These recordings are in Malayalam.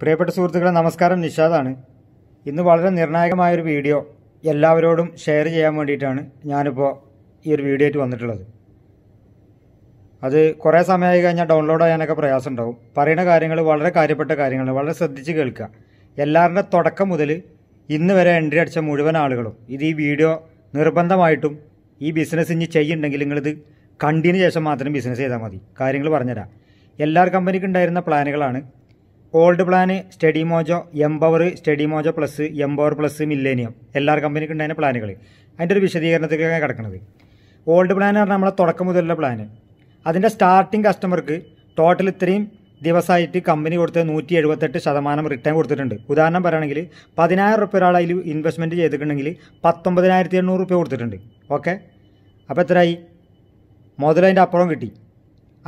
പ്രിയപ്പെട്ട സുഹൃത്തുക്കളെ നമസ്കാരം നിഷാദാണ് ഇന്ന് വളരെ നിർണായകമായൊരു വീഡിയോ എല്ലാവരോടും ഷെയർ ചെയ്യാൻ വേണ്ടിയിട്ടാണ് ഞാനിപ്പോൾ ഈ ഒരു വീഡിയോ ആയിട്ട് വന്നിട്ടുള്ളത് അത് കുറേ സമയമായി കഴിഞ്ഞാൽ ഡൗൺലോഡ് ചെയ്യാനൊക്കെ പ്രയാസം ഉണ്ടാവും പറയുന്ന കാര്യങ്ങൾ വളരെ കാര്യപ്പെട്ട കാര്യങ്ങളാണ് വളരെ ശ്രദ്ധിച്ച് കേൾക്കുക എല്ലാവരുടെ തുടക്കം മുതൽ ഇന്ന് വരെ എൻട്രി അടിച്ച മുഴുവൻ ആളുകളും ഇത് ഈ വീഡിയോ നിർബന്ധമായിട്ടും ഈ ബിസിനസ് ഇനി ചെയ്യുന്നുണ്ടെങ്കിൽ നിങ്ങളിത് കണ്ടതിന് ശേഷം മാത്രം ബിസിനസ് ചെയ്താൽ മതി കാര്യങ്ങൾ പറഞ്ഞുതരാം എല്ലാ കമ്പനിക്കുണ്ടായിരുന്ന പ്ലാനുകളാണ് gold plan study mojo empower study mojo plus empower plus millennium എല്ലാ കമ്പനിക്കും ഉണ്ടായിരുന്ന പ്ലാനുകൾ അതിൻ്റെ ഒരു വിശദീകരണത്തിലേക്കാണ് കിടക്കുന്നത് ഓൾഡ് പ്ലാൻ പറഞ്ഞാൽ നമ്മളെ തുടക്കം മുതലുള്ള പ്ലാന് അതിൻ്റെ സ്റ്റാർട്ടിംഗ് കസ്റ്റമർക്ക് ടോട്ടൽ ഇത്രയും ദിവസമായിട്ട് കമ്പനി കൊടുത്ത നൂറ്റി എഴുപത്തെട്ട് ശതമാനം റിട്ടേൺ കൊടുത്തിട്ടുണ്ട് ഉദാഹരണം പറയുകയാണെങ്കിൽ പതിനായിരം റുപ്യ ഒരാൾ അതിൽ ഇൻവെസ്റ്റ്മെൻറ്റ് ചെയ്തിട്ടുണ്ടെങ്കിൽ പത്തൊമ്പതിനായിരത്തി എണ്ണൂറ് റുപ്യ കൊടുത്തിട്ടുണ്ട് ഓക്കെ അപ്പോൾ എത്രയായി മുതലതിൻ്റെ അപ്പുറം കിട്ടി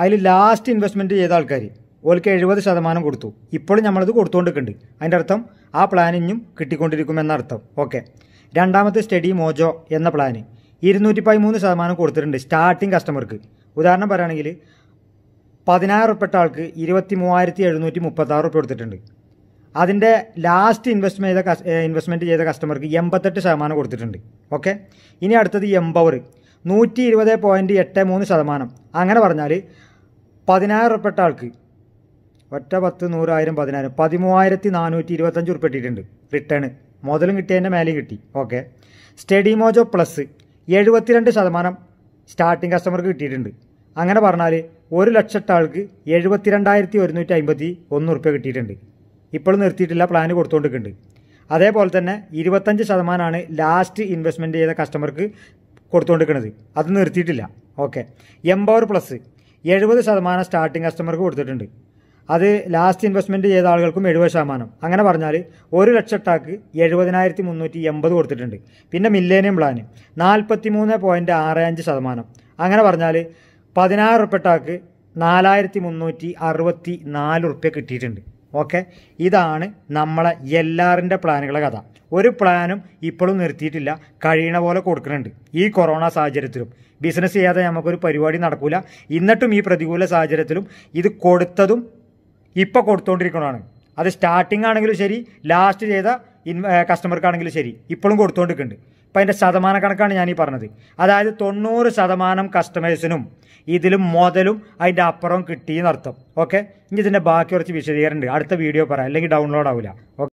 അതിൽ ലാസ്റ്റ് ഇൻവെസ്റ്റ്മെൻറ്റ് ചെയ്ത ആൾക്കാർ ഓൽക്ക് എഴുപത് ശതമാനം കൊടുത്തു ഇപ്പോഴും നമ്മളത് കൊടുത്തുകൊണ്ടിരിക്കുന്നുണ്ട് അതിൻ്റെ അർത്ഥം ആ പ്ലാൻ ഇനിയും കിട്ടിക്കൊണ്ടിരിക്കുമെന്നർത്ഥം ഓക്കെ രണ്ടാമത്തെ സ്റ്റഡി മോജോ എന്ന പ്ലാന് ഇരുന്നൂറ്റി പതിമൂന്ന് ശതമാനം കൊടുത്തിട്ടുണ്ട് സ്റ്റാർട്ടിംഗ് കസ്റ്റമർക്ക് ഉദാഹരണം പറയുകയാണെങ്കിൽ പതിനായിരം ഉൾപ്പെട്ട ആൾക്ക് ഇരുപത്തി മൂവായിരത്തി എഴുന്നൂറ്റി മുപ്പത്താറ് ഉറുപ്പ് കൊടുത്തിട്ടുണ്ട് അതിൻ്റെ ലാസ്റ്റ് ഇൻവെസ്റ്റ്മെൻ്റ് ചെയ്ത ഇൻവെസ്റ്റ്മെൻറ്റ് ചെയ്ത കസ്റ്റമർക്ക് എൺപത്തെട്ട് ശതമാനം കൊടുത്തിട്ടുണ്ട് ഓക്കെ ഇനി അടുത്തത് എംപവർ നൂറ്റി ഇരുപത് പോയിൻറ്റ് എട്ട് മൂന്ന് ശതമാനം അങ്ങനെ പറഞ്ഞാൽ പതിനായിരം ഉൾപ്പെട്ട ആൾക്ക് ഒറ്റ പത്ത് നൂറായിരം പതിനായിരം പതിമൂവായിരത്തി നാനൂറ്റി ഇരുപത്തഞ്ച് ഉറുപ്പ് കിട്ടിയിട്ടുണ്ട് റിട്ടേൺ മുതലും കിട്ടിയതിൻ്റെ മേലെയും കിട്ടി ഓക്കെ സ്റ്റഡി മോജോ പ്ലസ് എഴുപത്തിരണ്ട് ശതമാനം സ്റ്റാർട്ടിംഗ് കസ്റ്റമർക്ക് കിട്ടിയിട്ടുണ്ട് അങ്ങനെ പറഞ്ഞാൽ ഒരു ലക്ഷത്തെ ആൾക്ക് എഴുപത്തിരണ്ടായിരത്തി ഒരുന്നൂറ്റി അമ്പത്തി ഒന്ന് ഉറുപ്പ്യ കിട്ടിയിട്ടുണ്ട് ഇപ്പോഴും നിർത്തിയിട്ടില്ല പ്ലാന് കൊടുത്തുകൊണ്ടിരിക്കുന്നുണ്ട് അതേപോലെ തന്നെ ഇരുപത്തഞ്ച് ശതമാനമാണ് ലാസ്റ്റ് ഇൻവെസ്റ്റ്മെൻറ്റ് ചെയ്ത കസ്റ്റമർക്ക് കൊടുത്തുകൊണ്ടിരിക്കുന്നത് അത് നിർത്തിയിട്ടില്ല ഓക്കെ എംപവർ പ്ലസ് എഴുപത് ശതമാനം സ്റ്റാർട്ടിംഗ് കസ്റ്റമർക്ക് കൊടുത്തിട്ടുണ്ട് അത് ലാസ്റ്റ് ഇൻവെസ്റ്റ്മെന്റ് ചെയ്ത ആളുകൾക്കും എഴുപത് ശതമാനം അങ്ങനെ പറഞ്ഞാൽ ഒരു ലക്ഷട്ടാക്ക് എഴുപതിനായിരത്തി മുന്നൂറ്റി എൺപത് കൊടുത്തിട്ടുണ്ട് പിന്നെ മില്ലേനിയം പ്ലാന് നാൽപ്പത്തി മൂന്ന് പോയിന്റ് ആറ് അഞ്ച് ശതമാനം അങ്ങനെ പറഞ്ഞാൽ പതിനായിരം ഉറുപ്പ്യട്ടാക്ക് നാലായിരത്തി മുന്നൂറ്റി അറുപത്തി നാല് ഉറുപ്പ്യ കിട്ടിയിട്ടുണ്ട് ഓക്കെ ഇതാണ് നമ്മളെ എല്ലാവരുടെ പ്ലാനുകളുടെ കഥ ഒരു പ്ലാനും ഇപ്പോഴും നിർത്തിയിട്ടില്ല കഴിയണ പോലെ കൊടുക്കുന്നുണ്ട് ഈ കൊറോണ സാഹചര്യത്തിലും ബിസിനസ് ചെയ്യാതെ നമുക്കൊരു പരിപാടി നടക്കില്ല എന്നിട്ടും ഈ പ്രതികൂല സാഹചര്യത്തിലും ഇത് കൊടുത്തതും ഇപ്പോൾ കൊടുത്തുകൊണ്ടിരിക്കണമാണ് അത് സ്റ്റാർട്ടിംഗ് ആണെങ്കിലും ശരി ലാസ്റ്റ് ചെയ്ത ഇൻ കസ്റ്റമർക്കാണെങ്കിലും ശരി ഇപ്പോഴും കൊടുത്തുകൊണ്ടിരിക്കുന്നുണ്ട് അപ്പോൾ അതിൻ്റെ ശതമാന കണക്കാണ് ഞാൻ ഈ പറഞ്ഞത് അതായത് തൊണ്ണൂറ് ശതമാനം കസ്റ്റമേഴ്സിനും ഇതിലും മുതലും അതിൻ്റെ അപ്പുറം കിട്ടിയെന്നർത്ഥം ഓക്കെ ഇനി ഇതിൻ്റെ ബാക്കി കുറച്ച് വിശദീകരണം ഉണ്ട് അടുത്ത വീഡിയോ പറയാം അല്ലെങ്കിൽ ഡൗൺലോഡ് ആവില്ല ഓക്കെ